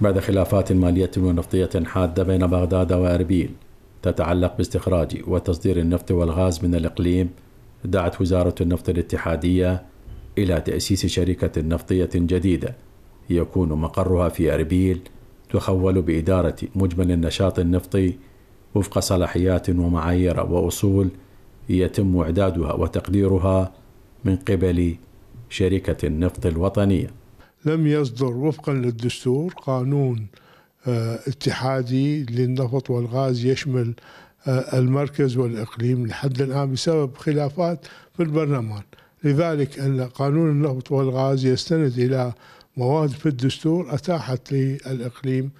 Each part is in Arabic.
بعد خلافات مالية ونفطية حادة بين بغداد وأربيل تتعلق باستخراج وتصدير النفط والغاز من الإقليم دعت وزارة النفط الاتحادية إلى تأسيس شركة نفطية جديدة يكون مقرها في أربيل تخول بإدارة مجمل النشاط النفطي وفق صلاحيات ومعايير وأصول يتم إعدادها وتقديرها من قبل شركة النفط الوطنية لم يصدر وفقا للدستور قانون آه، اتحادي للنفط والغاز يشمل آه، المركز والإقليم لحد الآن بسبب خلافات في البرلمان لذلك أن قانون النفط والغاز يستند إلى مواد في الدستور أتاحت للإقليم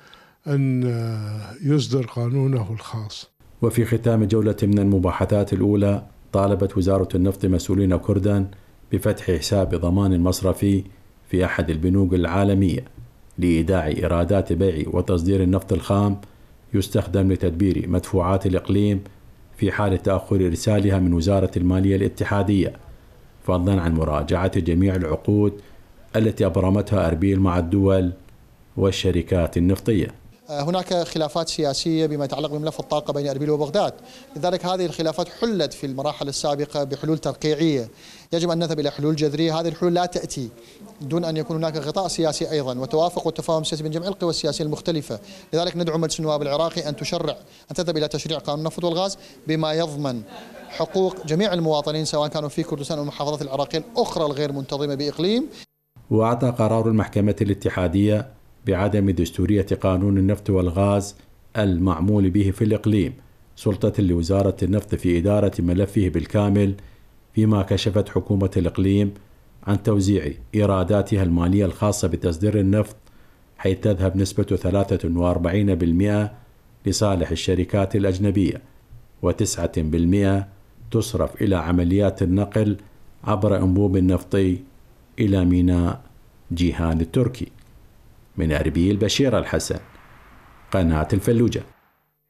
أن آه، يصدر قانونه الخاص وفي ختام جولة من المباحثات الأولى طالبت وزارة النفط مسؤولين كردان بفتح حساب ضمان مصرفي في أحد البنوك العالمية لإيداع إيرادات بيع وتصدير النفط الخام يستخدم لتدبير مدفوعات الإقليم في حال تأخر إرسالها من وزارة المالية الاتحادية فضلا عن مراجعة جميع العقود التي أبرمتها أربيل مع الدول والشركات النفطية آه، هناك خلافات سياسية بما يتعلق بملف الطاقة بين أربيل وبغداد لذلك هذه الخلافات حلت في المراحل السابقة بحلول ترقيعية يجب أن نذهب إلى حلول جذرية هذه الحلول لا تأتي دون أن يكون هناك غطاء سياسي أيضا وتوافق وتفاهم سياسي بين جميع القوى السياسية المختلفة لذلك ندعو مجلس النواب العراقي أن تشرع أن تذهب إلى تشريع قانون النفط والغاز بما يضمن حقوق جميع المواطنين سواء كانوا في كردستان أو المحافظات العراقية الأخرى الغير منتظمة بإقليم وأعطى قرار المحكمة الاتحادية بعدم دستورية قانون النفط والغاز المعمول به في الإقليم سلطة لوزارة النفط في إدارة ملفه بالكامل فيما كشفت حكومة الإقليم عن توزيع إيراداتها المالية الخاصة بتصدير النفط حيث تذهب نسبة 43% لصالح الشركات الأجنبية و9% تصرف إلى عمليات النقل عبر أنبوب نفطي إلى ميناء جيهان التركي من أربيل بشير الحسن قناة الفلوجة